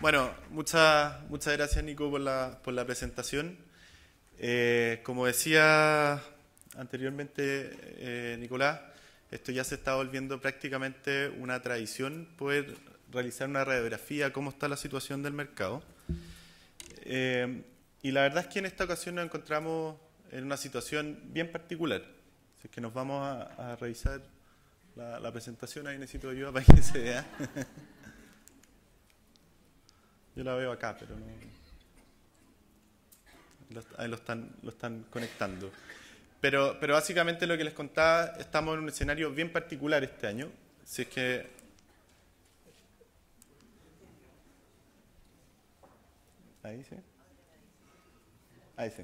Bueno, muchas, muchas gracias Nico por la, presentación. Eh, como decía anteriormente eh, Nicolás, esto ya se está volviendo prácticamente una tradición poder realizar una radiografía, cómo está la situación del mercado. Eh, y la verdad es que en esta ocasión nos encontramos en una situación bien particular. Así que nos vamos a, a revisar la, la presentación, ahí necesito ayuda para que se vea. Yo la veo acá, pero no. Ahí lo están, conectando. Pero, pero básicamente lo que les contaba, estamos en un escenario bien particular este año. Si es que. Ahí sí. Ahí sí.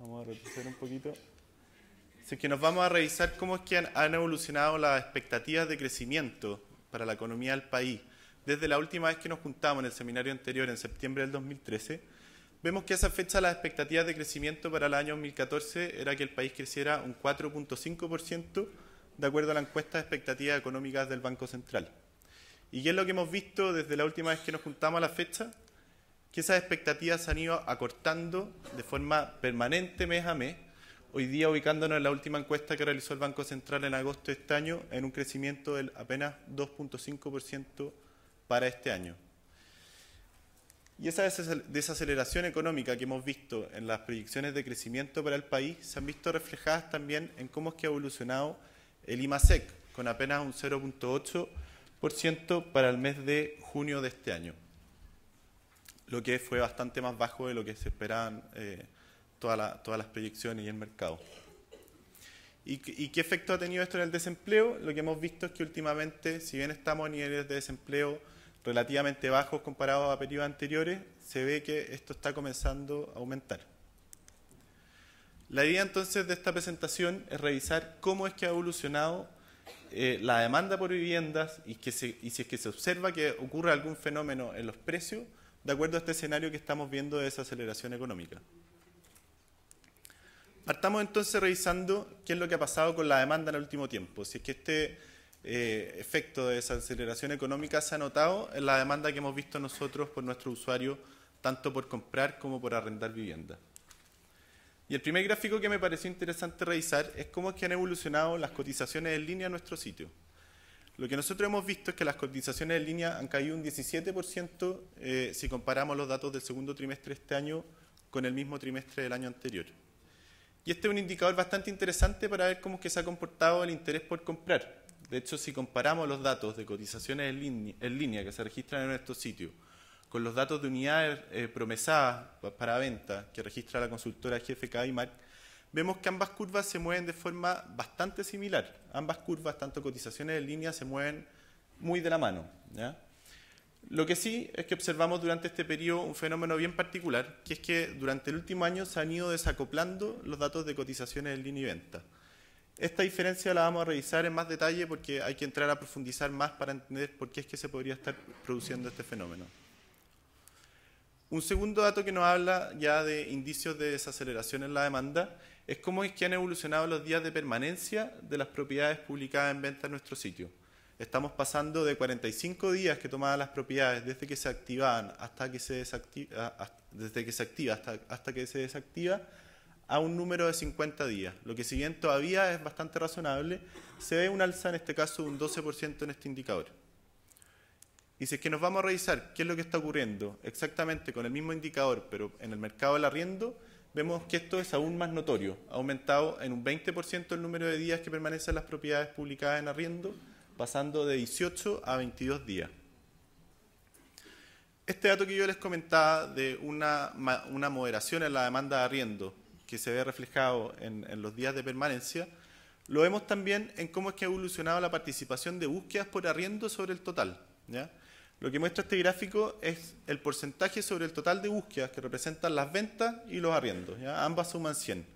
Vamos a retroceder un poquito. Así que nos vamos a revisar cómo es que han, evolucionado las expectativas de crecimiento para la economía del país desde la última vez que nos juntamos en el seminario anterior, en septiembre del 2013, vemos que a esa fecha las expectativas de crecimiento para el año 2014 era que el país creciera un 4.5% de acuerdo a la encuesta de expectativas económicas del Banco Central. ¿Y qué es lo que hemos visto desde la última vez que nos juntamos a la fecha? Que esas expectativas se han ido acortando de forma permanente mes a mes, hoy día ubicándonos en la última encuesta que realizó el Banco Central en agosto de este año en un crecimiento del apenas 2.5% para este año. Y esa desaceleración económica que hemos visto en las proyecciones de crecimiento para el país se han visto reflejadas también en cómo es que ha evolucionado el IMASEC, con apenas un 0.8% para el mes de junio de este año, lo que fue bastante más bajo de lo que se esperaban eh, todas las proyecciones y el mercado. ¿Y, ¿Y qué efecto ha tenido esto en el desempleo? Lo que hemos visto es que últimamente, si bien estamos a niveles de desempleo relativamente bajos comparados a periodos anteriores, se ve que esto está comenzando a aumentar. La idea entonces de esta presentación es revisar cómo es que ha evolucionado eh, la demanda por viviendas y, si es que se observa que ocurre algún fenómeno en los precios de acuerdo a este escenario que estamos viendo de desaceleración económica. Partamos entonces revisando qué es lo que ha pasado con la demanda en el último tiempo. Si es que este eh, efecto de desaceleración económica se ha notado en la demanda que hemos visto nosotros por nuestro usuario, tanto por comprar como por arrendar vivienda. Y el primer gráfico que me pareció interesante revisar es cómo es que han evolucionado las cotizaciones en línea en nuestro sitio. Lo que nosotros hemos visto es que las cotizaciones en línea han caído un 17% eh, si comparamos los datos del segundo trimestre de este año con el mismo trimestre del año anterior. Y este es un indicador bastante interesante para ver cómo es que se ha comportado el interés por comprar. De hecho, si comparamos los datos de cotizaciones en línea, que se registran en estos sitios con los datos de unidades eh, promesadas para venta que registra la consultora jefe y vemos que ambas curvas se mueven de forma bastante similar. Ambas curvas, tanto cotizaciones en línea, se mueven muy de la mano. Lo que sí es que observamos durante este periodo un fenómeno bien particular, que es que durante el último año se han ido desacoplando los datos de cotizaciones en línea y venta. Esta diferencia la vamos a revisar en más detalle porque hay que entrar a profundizar más para entender por qué es que se podría estar produciendo este fenómeno. Un segundo dato que nos habla ya de indicios de desaceleración en la demanda es cómo es que han evolucionado los días de permanencia de las propiedades publicadas en venta en nuestro sitio. Estamos pasando de 45 días que tomaban las propiedades desde que se activaban hasta que se desactiva, desde que se activa hasta, hasta que se desactiva a un número de 50 días, lo que si bien todavía es bastante razonable, se ve un alza en este caso de un 12% en este indicador. Y si es que nos vamos a revisar qué es lo que está ocurriendo exactamente con el mismo indicador, pero en el mercado del arriendo, vemos que esto es aún más notorio. Ha aumentado en un 20% el número de días que permanecen las propiedades publicadas en arriendo, pasando de 18 a 22 días. Este dato que yo les comentaba de una, una moderación en la demanda de arriendo que se ve reflejado en, los días de permanencia, lo vemos también en cómo es que ha evolucionado la participación de búsquedas por arriendo sobre el total. Lo que muestra este gráfico es el porcentaje sobre el total de búsquedas que representan las ventas y los arriendos. Ambas suman 100.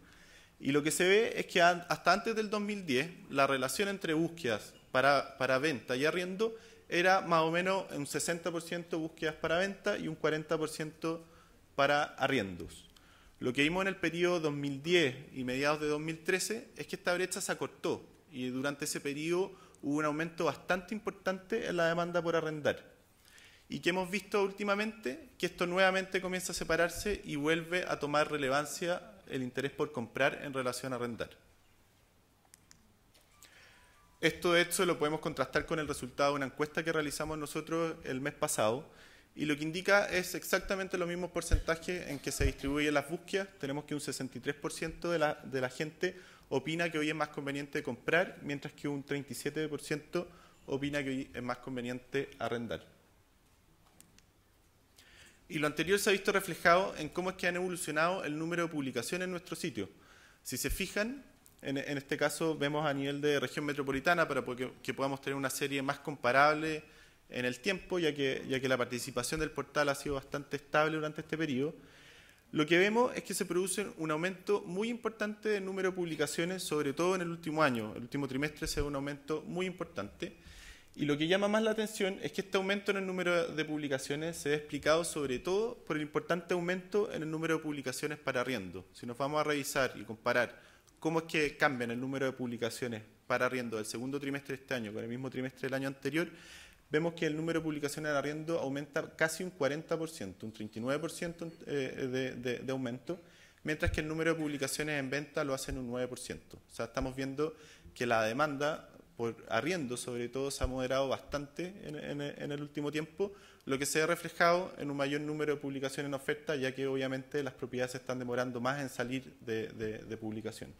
Y lo que se ve es que hasta antes del 2010 la relación entre búsquedas para, para venta y arriendo era más o menos un 60% búsquedas para venta y un 40% para arriendos. Lo que vimos en el periodo 2010 y mediados de 2013 es que esta brecha se acortó y durante ese periodo hubo un aumento bastante importante en la demanda por arrendar. Y que hemos visto últimamente que esto nuevamente comienza a separarse y vuelve a tomar relevancia el interés por comprar en relación a arrendar. Esto de hecho lo podemos contrastar con el resultado de una encuesta que realizamos nosotros el mes pasado, y lo que indica es exactamente los mismos porcentajes en que se distribuyen las búsquedas. Tenemos que un 63% de la, de la gente opina que hoy es más conveniente comprar, mientras que un 37% opina que hoy es más conveniente arrendar. Y lo anterior se ha visto reflejado en cómo es que han evolucionado el número de publicaciones en nuestro sitio. Si se fijan, en, este caso vemos a nivel de región metropolitana para que podamos tener una serie más comparable en el tiempo, ya que, ya que la participación del portal ha sido bastante estable durante este periodo, lo que vemos es que se produce un aumento muy importante del número de publicaciones, sobre todo en el último año. El último trimestre se ve un aumento muy importante. Y lo que llama más la atención es que este aumento en el número de publicaciones se ve explicado sobre todo por el importante aumento en el número de publicaciones para arriendo. Si nos vamos a revisar y comparar cómo es que cambian el número de publicaciones para arriendo del segundo trimestre de este año con el mismo trimestre del año anterior, vemos que el número de publicaciones en arriendo aumenta casi un 40%, un 39% eh, de, de aumento, mientras que el número de publicaciones en venta lo hacen un 9%. O sea, estamos viendo que la demanda por arriendo, sobre todo, se ha moderado bastante en, el último tiempo, lo que se ha reflejado en un mayor número de publicaciones en oferta, ya que obviamente las propiedades se están demorando más en salir de publicación.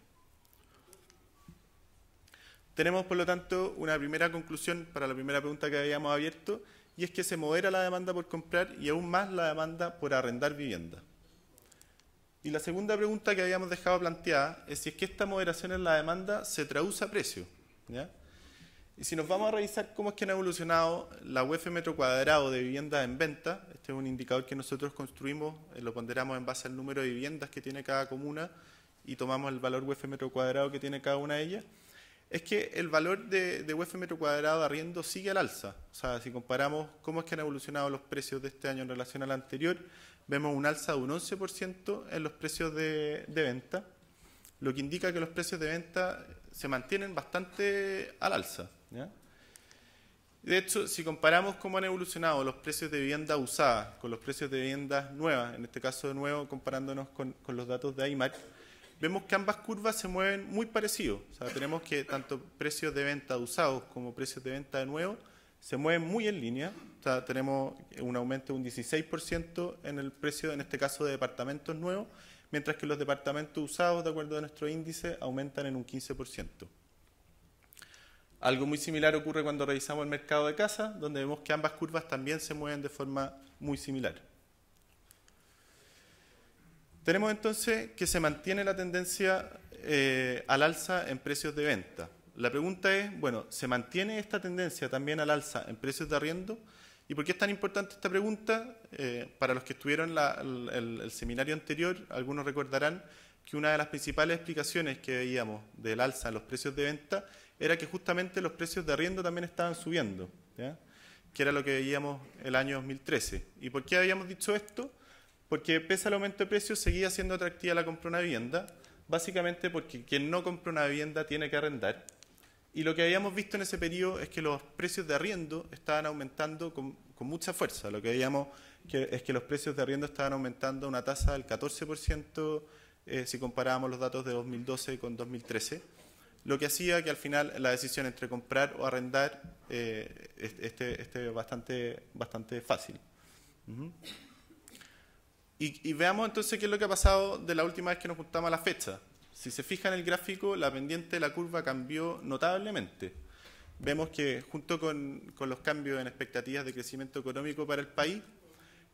Tenemos, por lo tanto, una primera conclusión para la primera pregunta que habíamos abierto, y es que se modera la demanda por comprar y aún más la demanda por arrendar vivienda. Y la segunda pregunta que habíamos dejado planteada es si es que esta moderación en la demanda se traduce a precio. Y si nos vamos a revisar cómo es que han evolucionado la UF metro cuadrado de viviendas en venta, este es un indicador que nosotros construimos, eh, lo ponderamos en base al número de viviendas que tiene cada comuna y tomamos el valor UF metro cuadrado que tiene cada una de ellas es que el valor de, de metro cuadrado de arriendo sigue al alza. O sea, si comparamos cómo es que han evolucionado los precios de este año en relación al anterior, vemos un alza de un 11% en los precios de, venta, lo que indica que los precios de venta se mantienen bastante al alza. De hecho, si comparamos cómo han evolucionado los precios de vivienda usada con los precios de vivienda nueva, en este caso de nuevo comparándonos con, con los datos de IMAC, vemos que ambas curvas se mueven muy parecidos. O sea, tenemos que tanto precios de venta usados como precios de venta de nuevo se mueven muy en línea. O sea, tenemos un aumento de un 16% en el precio, en este caso, de departamentos nuevos, mientras que los departamentos usados, de acuerdo a nuestro índice, aumentan en un 15%. Algo muy similar ocurre cuando revisamos el mercado de casa, donde vemos que ambas curvas también se mueven de forma muy similar. Tenemos entonces que se mantiene la tendencia eh, al alza en precios de venta. La pregunta es, bueno, ¿se mantiene esta tendencia también al alza en precios de arriendo? ¿Y por qué es tan importante esta pregunta? Eh, para los que estuvieron en el, seminario anterior, algunos recordarán que una de las principales explicaciones que veíamos del alza en los precios de venta era que justamente los precios de arriendo también estaban subiendo, que era lo que veíamos el año 2013. ¿Y por qué habíamos dicho esto? porque pese al aumento de precios seguía siendo atractiva la compra de una vivienda, básicamente porque quien no compra una vivienda tiene que arrendar. Y lo que habíamos visto en ese periodo es que los precios de arriendo estaban aumentando con, mucha fuerza. Lo que veíamos que, es que los precios de arriendo estaban aumentando una tasa del 14% eh, si comparábamos los datos de 2012 con 2013, lo que hacía que al final la decisión entre comprar o arrendar eh, esté este bastante, bastante fácil. Y, veamos entonces qué es lo que ha pasado de la última vez que nos juntamos a la fecha. Si se fija en el gráfico, la pendiente de la curva cambió notablemente. Vemos que junto con, los cambios en expectativas de crecimiento económico para el país,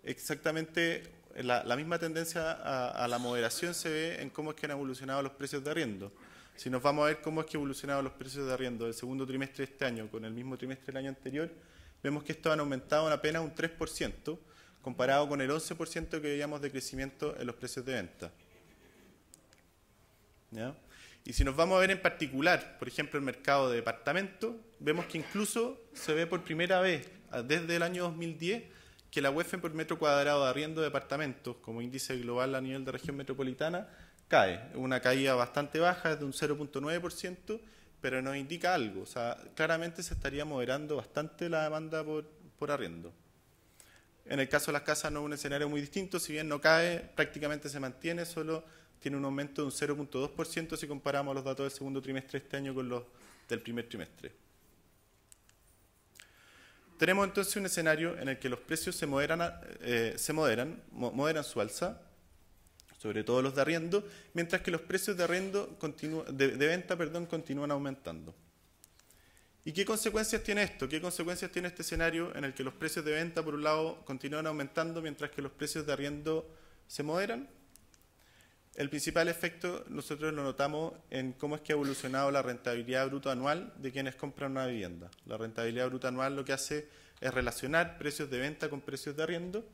exactamente la, misma tendencia a, a, la moderación se ve en cómo es que han evolucionado los precios de arriendo. Si nos vamos a ver cómo es que han evolucionado los precios de arriendo del segundo trimestre de este año con el mismo trimestre del año anterior, vemos que estos han aumentado en apenas un 3%, comparado con el 11% que veíamos de crecimiento en los precios de venta. Y si nos vamos a ver en particular, por ejemplo, el mercado de departamentos, vemos que incluso se ve por primera vez desde el año 2010 que la UEF por metro cuadrado de arriendo de departamentos como índice global a nivel de región metropolitana cae. Una caída bastante baja, es de un 0.9%, pero nos indica algo. O sea, claramente se estaría moderando bastante la demanda por, por arriendo. En el caso de las casas no es un escenario muy distinto, si bien no cae, prácticamente se mantiene, solo tiene un aumento de un 0.2% si comparamos los datos del segundo trimestre de este año con los del primer trimestre. Tenemos entonces un escenario en el que los precios se moderan, eh, se moderan, moderan su alza, sobre todo los de arriendo, mientras que los precios de, arriendo de venta perdón, continúan aumentando. ¿Y qué consecuencias tiene esto? ¿Qué consecuencias tiene este escenario en el que los precios de venta, por un lado, continúan aumentando mientras que los precios de arriendo se moderan? El principal efecto nosotros lo notamos en cómo es que ha evolucionado la rentabilidad bruta anual de quienes compran una vivienda. La rentabilidad bruta anual lo que hace es relacionar precios de venta con precios de arriendo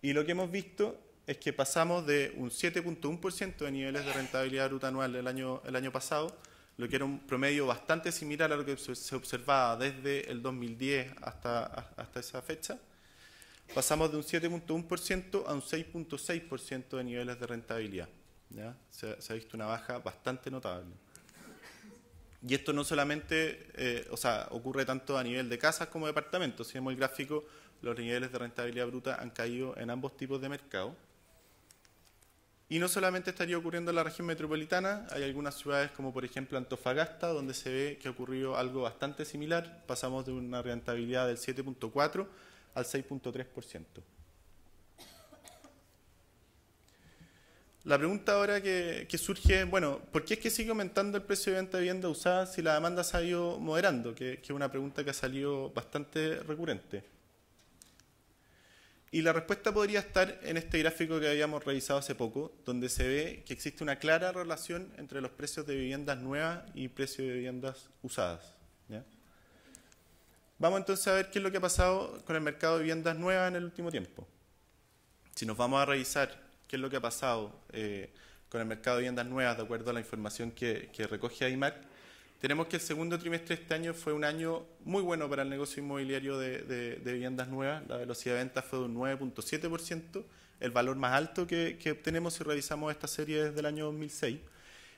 y lo que hemos visto es que pasamos de un 7.1% de niveles de rentabilidad bruta anual el año, el año pasado lo que era un promedio bastante similar a lo que se observaba desde el 2010 hasta, hasta esa fecha, pasamos de un 7.1% a un 6.6% de niveles de rentabilidad. Se, ha visto una baja bastante notable. Y esto no solamente eh, o sea, ocurre tanto a nivel de casas como de departamentos. Si vemos el gráfico, los niveles de rentabilidad bruta han caído en ambos tipos de mercados. Y no solamente estaría ocurriendo en la región metropolitana, hay algunas ciudades como por ejemplo Antofagasta, donde se ve que ha ocurrido algo bastante similar, pasamos de una rentabilidad del 7.4 al 6.3%. La pregunta ahora que, surge, bueno, ¿por qué es que sigue aumentando el precio de venta de vivienda usada si la demanda se ha ido moderando? Que, que es una pregunta que ha salido bastante recurrente. Y la respuesta podría estar en este gráfico que habíamos revisado hace poco, donde se ve que existe una clara relación entre los precios de viviendas nuevas y precios de viviendas usadas. Vamos entonces a ver qué es lo que ha pasado con el mercado de viviendas nuevas en el último tiempo. Si nos vamos a revisar qué es lo que ha pasado eh, con el mercado de viviendas nuevas, de acuerdo a la información que, que recoge AIMAC, tenemos que el segundo trimestre de este año fue un año muy bueno para el negocio inmobiliario de, viviendas nuevas. La velocidad de venta fue de un 9.7%, el valor más alto que, obtenemos si revisamos esta serie desde el año 2006.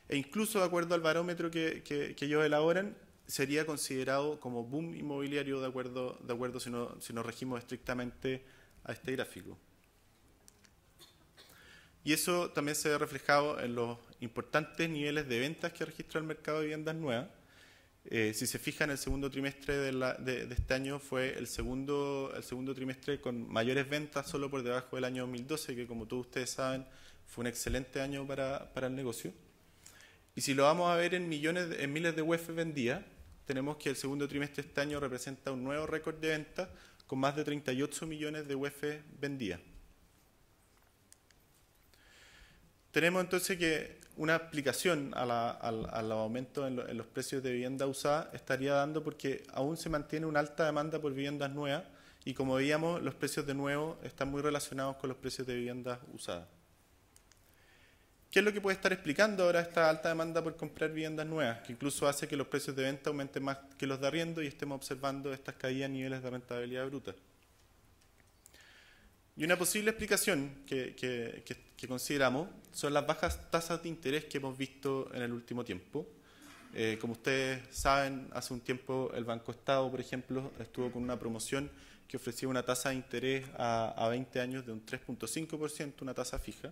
E incluso de acuerdo al barómetro que, ellos elaboran, sería considerado como boom inmobiliario de acuerdo, de acuerdo si nos regimos estrictamente a este gráfico. Y eso también se ve reflejado en los importantes niveles de ventas que registra el mercado de viviendas nuevas. Eh, si se fijan, el segundo trimestre de, este año fue el segundo, el segundo trimestre con mayores ventas solo por debajo del año 2012, que como todos ustedes saben fue un excelente año para, el negocio. Y si lo vamos a ver en, millones, en miles de UEF vendidas, tenemos que el segundo trimestre de este año representa un nuevo récord de ventas con más de 38 millones de UEF vendidas. Tenemos entonces que una aplicación al, aumento en, los precios de vivienda usada estaría dando porque aún se mantiene una alta demanda por viviendas nuevas y como veíamos los precios de nuevo están muy relacionados con los precios de viviendas usadas. ¿Qué es lo que puede estar explicando ahora esta alta demanda por comprar viviendas nuevas? Que incluso hace que los precios de venta aumenten más que los de arriendo y estemos observando estas caídas en niveles de rentabilidad bruta. Y una posible explicación que, consideramos son las bajas tasas de interés que hemos visto en el último tiempo. Eh, como ustedes saben, hace un tiempo el Banco Estado, por ejemplo, estuvo con una promoción que ofrecía una tasa de interés a, 20 años de un 3.5%, una tasa fija.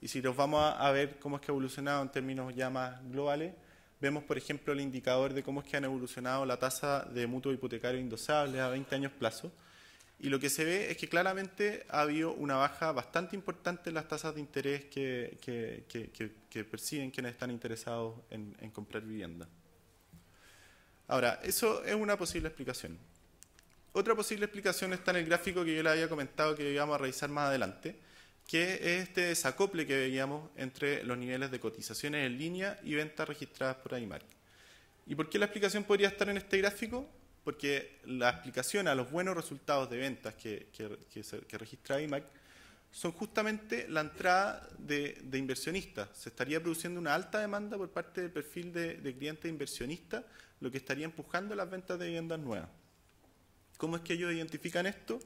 Y si nos vamos a, ver cómo es que ha evolucionado en términos ya más globales, vemos, por ejemplo, el indicador de cómo es que han evolucionado la tasa de mutuo hipotecario indosable a 20 años plazo, y lo que se ve es que claramente ha habido una baja bastante importante en las tasas de interés que, perciben quienes están interesados en, comprar vivienda. Ahora, eso es una posible explicación. Otra posible explicación está en el gráfico que yo les había comentado que íbamos a revisar más adelante, que es este desacople que veíamos entre los niveles de cotizaciones en línea y ventas registradas por AIMARC. ¿Y por qué la explicación podría estar en este gráfico? porque la explicación a los buenos resultados de ventas que, registra IMAC son justamente la entrada de, inversionistas. Se estaría produciendo una alta demanda por parte del perfil de, de clientes inversionistas, lo que estaría empujando las ventas de viviendas nuevas. ¿Cómo es que ellos identifican esto?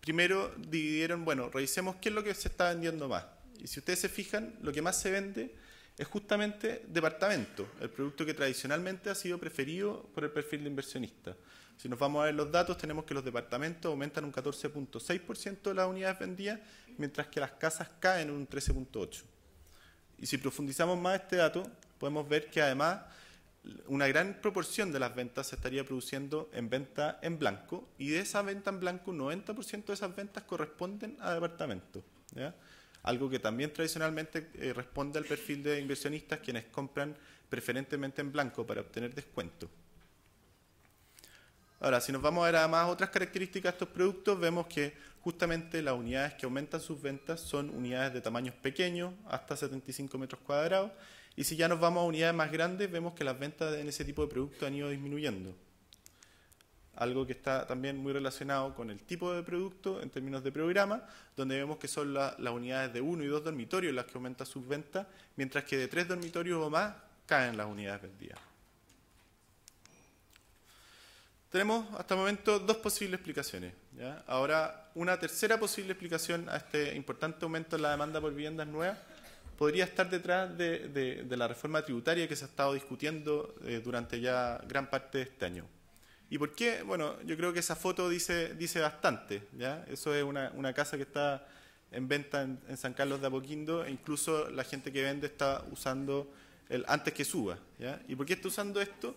Primero dividieron, bueno, revisemos qué es lo que se está vendiendo más. Y si ustedes se fijan, lo que más se vende es justamente departamento, el producto que tradicionalmente ha sido preferido por el perfil de inversionista. Si nos vamos a ver los datos, tenemos que los departamentos aumentan un 14.6% de las unidades vendidas, mientras que las casas caen un 13.8%. Y si profundizamos más este dato, podemos ver que además una gran proporción de las ventas se estaría produciendo en venta en blanco, y de esa venta en blanco, un 90% de esas ventas corresponden a departamentos. ¿ya? algo que también tradicionalmente eh, responde al perfil de inversionistas quienes compran preferentemente en blanco para obtener descuento. Ahora, si nos vamos a ver además otras características de estos productos, vemos que justamente las unidades que aumentan sus ventas son unidades de tamaños pequeños, hasta 75 metros cuadrados, y si ya nos vamos a unidades más grandes, vemos que las ventas en ese tipo de productos han ido disminuyendo algo que está también muy relacionado con el tipo de producto en términos de programa, donde vemos que son las unidades de uno y dos dormitorios las que aumentan sus ventas, mientras que de tres dormitorios o más caen las unidades vendidas. Tenemos hasta el momento dos posibles explicaciones. Ahora, una tercera posible explicación a este importante aumento en la demanda por viviendas nuevas podría estar detrás de, la reforma tributaria que se ha estado discutiendo eh, durante ya gran parte de este año. ¿Y por qué? Bueno, yo creo que esa foto dice, dice bastante. ¿ya? Eso es una, casa que está en venta en, San Carlos de Apoquindo e incluso la gente que vende está usando el antes que suba. ¿ya? ¿Y por qué está usando esto?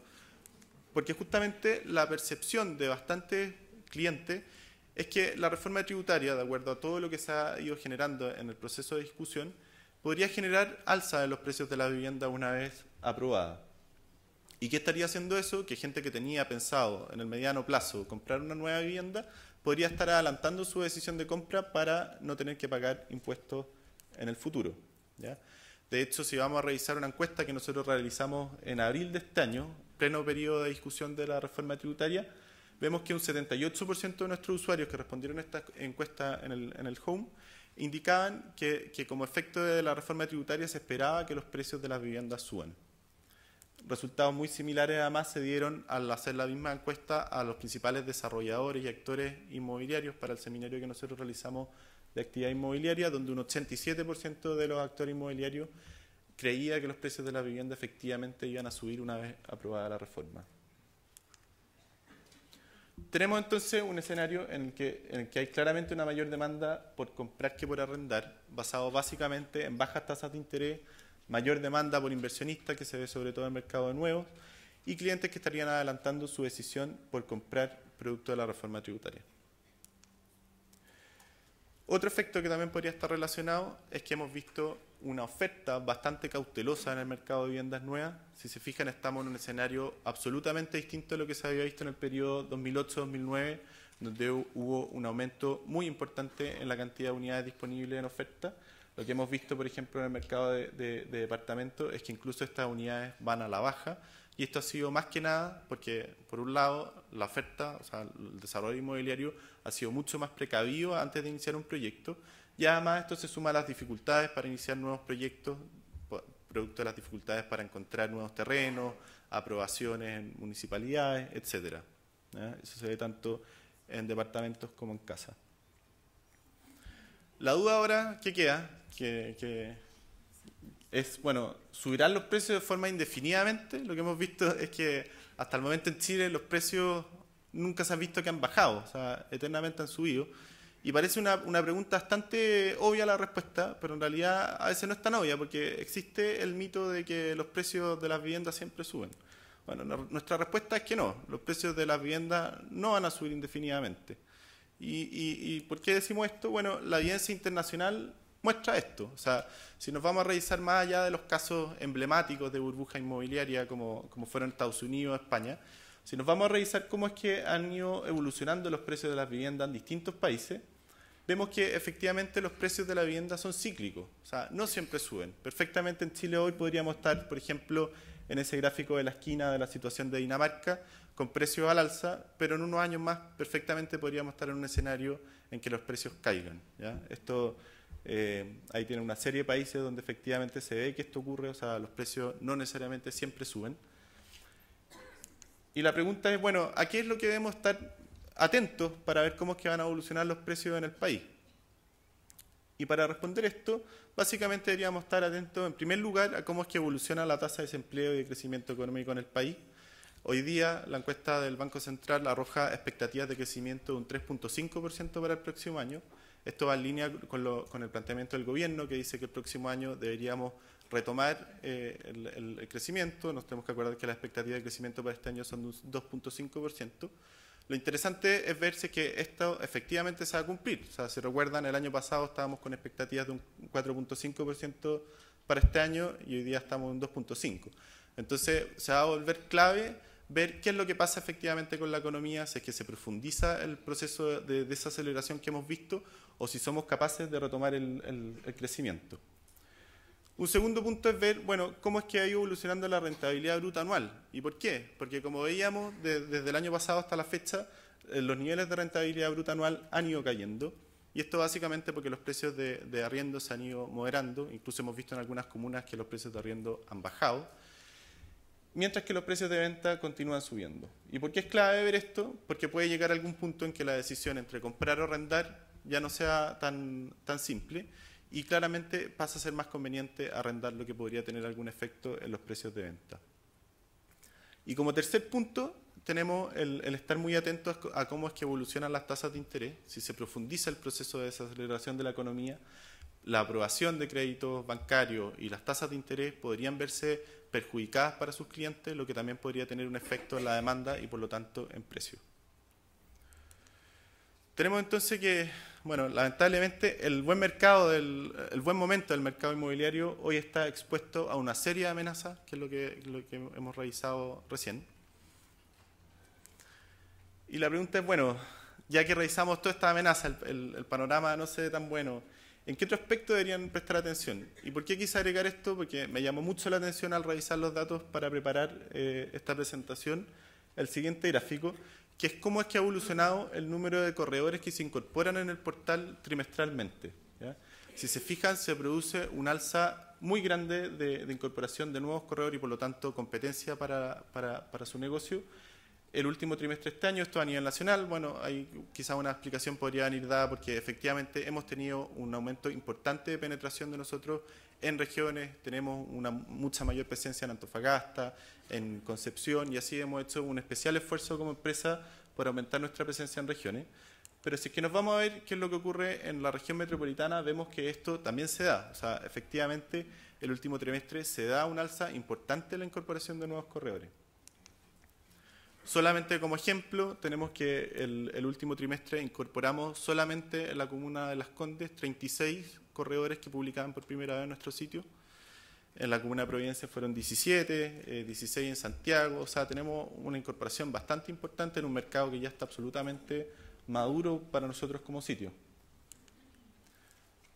Porque justamente la percepción de bastantes clientes es que la reforma tributaria, de acuerdo a todo lo que se ha ido generando en el proceso de discusión, podría generar alza en los precios de la vivienda una vez aprobada. ¿Y qué estaría haciendo eso? Que gente que tenía pensado en el mediano plazo comprar una nueva vivienda podría estar adelantando su decisión de compra para no tener que pagar impuestos en el futuro. De hecho, si vamos a revisar una encuesta que nosotros realizamos en abril de este año, pleno periodo de discusión de la reforma tributaria, vemos que un 78% de nuestros usuarios que respondieron a esta encuesta en el, Home indicaban que como efecto de la reforma tributaria se esperaba que los precios de las viviendas suban resultados muy similares además se dieron al hacer la misma encuesta a los principales desarrolladores y actores inmobiliarios para el seminario que nosotros realizamos de actividad inmobiliaria, donde un 87% de los actores inmobiliarios creía que los precios de la vivienda efectivamente iban a subir una vez aprobada la reforma. Tenemos entonces un escenario en el, que, en que hay claramente una mayor demanda por comprar que por arrendar, basado básicamente en bajas tasas de interés, mayor demanda por inversionistas que se ve sobre todo en el mercado de nuevos y clientes que estarían adelantando su decisión por comprar producto de la reforma tributaria. Otro efecto que también podría estar relacionado es que hemos visto una oferta bastante cautelosa en el mercado de viviendas nuevas. Si se fijan, estamos en un escenario absolutamente distinto a lo que se había visto en el periodo 2008-2009, donde hubo un aumento muy importante en la cantidad de unidades disponibles en oferta lo que hemos visto, por ejemplo, en el mercado de, departamentos es que incluso estas unidades van a la baja y esto ha sido más que nada porque, por un lado, la oferta, o sea, el desarrollo inmobiliario ha sido mucho más precavido antes de iniciar un proyecto y además esto se suma a las dificultades para iniciar nuevos proyectos, producto de las dificultades para encontrar nuevos terrenos, aprobaciones en municipalidades, etcétera. Eso se ve tanto en departamentos como en casas. La duda ahora que queda, que, es, bueno, subirán los precios de forma indefinidamente. Lo que hemos visto es que hasta el momento en Chile los precios nunca se han visto que han bajado, o sea, eternamente han subido. Y parece una, pregunta bastante obvia la respuesta, pero en realidad a veces no es tan obvia, porque existe el mito de que los precios de las viviendas siempre suben. Bueno, nuestra respuesta es que no, los precios de las viviendas no van a subir indefinidamente. ¿Y, por qué decimos esto? Bueno, la evidencia internacional muestra esto. O sea, si nos vamos a revisar más allá de los casos emblemáticos de burbuja inmobiliaria como, fueron Estados Unidos, o España, si nos vamos a revisar cómo es que han ido evolucionando los precios de las viviendas en distintos países, vemos que efectivamente los precios de la vivienda son cíclicos. O sea, no siempre suben. Perfectamente en Chile hoy podríamos estar, por ejemplo, en ese gráfico de la esquina de la situación de Dinamarca, con precios al alza, pero en unos años más perfectamente podríamos estar en un escenario en que los precios caigan. Esto, eh, ahí tiene una serie de países donde efectivamente se ve que esto ocurre, o sea, los precios no necesariamente siempre suben. Y la pregunta es, bueno, ¿a qué es lo que debemos estar atentos para ver cómo es que van a evolucionar los precios en el país? Y para responder esto, básicamente deberíamos estar atentos, en primer lugar, a cómo es que evoluciona la tasa de desempleo y de crecimiento económico en el país. Hoy día, la encuesta del Banco Central arroja expectativas de crecimiento de un 3.5% para el próximo año. Esto va en línea con, el planteamiento del gobierno, que dice que el próximo año deberíamos retomar eh, el, el, crecimiento. Nos tenemos que acordar que las expectativas de crecimiento para este año son de un 2.5%. Lo interesante es ver si que esto efectivamente se va a cumplir. O sea, si recuerdan, el año pasado estábamos con expectativas de un 4.5% para este año y hoy día estamos en un 2.5%. Entonces, se va a volver clave ver qué es lo que pasa efectivamente con la economía, si es que se profundiza el proceso de desaceleración que hemos visto o si somos capaces de retomar el crecimiento. Un segundo punto es ver, bueno, cómo es que ha ido evolucionando la rentabilidad bruta anual. ¿Y por qué? Porque como veíamos, desde el año pasado hasta la fecha, eh, los niveles de rentabilidad bruta anual han ido cayendo. Y esto básicamente porque los precios de, arriendo se han ido moderando. Incluso hemos visto en algunas comunas que los precios de arriendo han bajado. Mientras que los precios de venta continúan subiendo. ¿Y por qué es clave ver esto? Porque puede llegar algún punto en que la decisión entre comprar o arrendar ya no sea tan, tan simple y claramente pasa a ser más conveniente arrendar lo que podría tener algún efecto en los precios de venta. Y como tercer punto, tenemos el, estar muy atentos a cómo es que evolucionan las tasas de interés, si se profundiza el proceso de desaceleración de la economía, la aprobación de créditos bancarios y las tasas de interés podrían verse perjudicadas para sus clientes, lo que también podría tener un efecto en la demanda y por lo tanto en precios. Tenemos entonces que bueno, lamentablemente el buen mercado, del, el buen momento del mercado inmobiliario hoy está expuesto a una serie de amenazas, que es lo que, lo hemos revisado recién. Y la pregunta es, bueno, ya que revisamos toda esta amenaza, el, panorama no se ve tan bueno, ¿en qué otro aspecto deberían prestar atención? ¿Y por qué quise agregar esto? Porque me llamó mucho la atención al revisar los datos para preparar eh, esta presentación, el siguiente gráfico, que es cómo es que ha evolucionado el número de corredores que se incorporan en el portal trimestralmente. Si se fijan, se produce un alza muy grande de, incorporación de nuevos corredores y, por lo tanto, competencia para, su negocio el último trimestre de este año, esto a nivel nacional, bueno, hay quizás una explicación podría venir dada porque efectivamente hemos tenido un aumento importante de penetración de nosotros en regiones, tenemos una mucha mayor presencia en Antofagasta, en Concepción, y así hemos hecho un especial esfuerzo como empresa por aumentar nuestra presencia en regiones. Pero si es que nos vamos a ver qué es lo que ocurre en la región metropolitana, vemos que esto también se da. O sea, efectivamente, el último trimestre se da un alza importante en la incorporación de nuevos corredores. Solamente como ejemplo, tenemos que el, el último trimestre incorporamos solamente en la comuna de Las Condes 36 corredores que publicaban por primera vez en nuestro sitio. En la comuna de Providencia fueron 17, 16 eh, en Santiago, o sea, tenemos una incorporación bastante importante en un mercado que ya está absolutamente maduro para nosotros como sitio.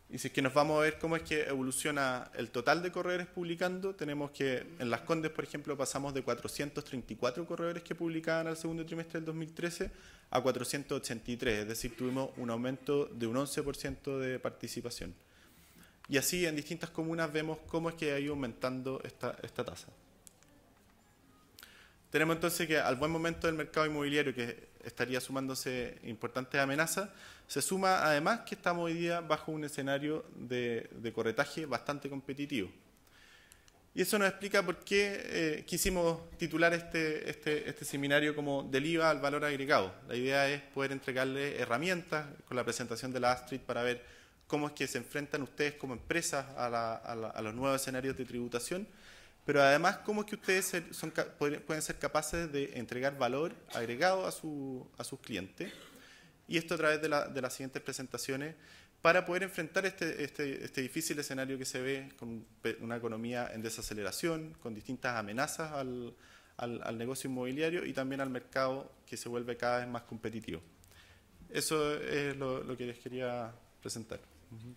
Y si es que nos vamos a ver cómo es que evoluciona el total de corredores publicando, tenemos que en Las Condes, por ejemplo, pasamos de 434 corredores que publicaban al segundo trimestre del 2013 a 483, es decir, tuvimos un aumento de un 11% de participación. Y así en distintas comunas vemos cómo es que ha ido aumentando esta, esta tasa. Tenemos entonces que al buen momento del mercado inmobiliario, que estaría sumándose importantes amenazas, se suma además que estamos hoy día bajo un escenario de, de corretaje bastante competitivo. Y eso nos explica por qué eh, quisimos titular este, este, este, seminario como Del IVA al valor agregado. La idea es poder entregarle herramientas con la presentación de la Astrid para ver cómo es que se enfrentan ustedes como empresas a, los nuevos escenarios de tributación, pero además cómo es que ustedes pueden ser capaces de entregar valor agregado a, sus clientes, y esto a través de, las siguientes presentaciones, para poder enfrentar este, este, este difícil escenario que se ve con una economía en desaceleración, con distintas amenazas al, negocio inmobiliario y también al mercado que se vuelve cada vez más competitivo. Eso es lo que les quería presentar. 嗯哼。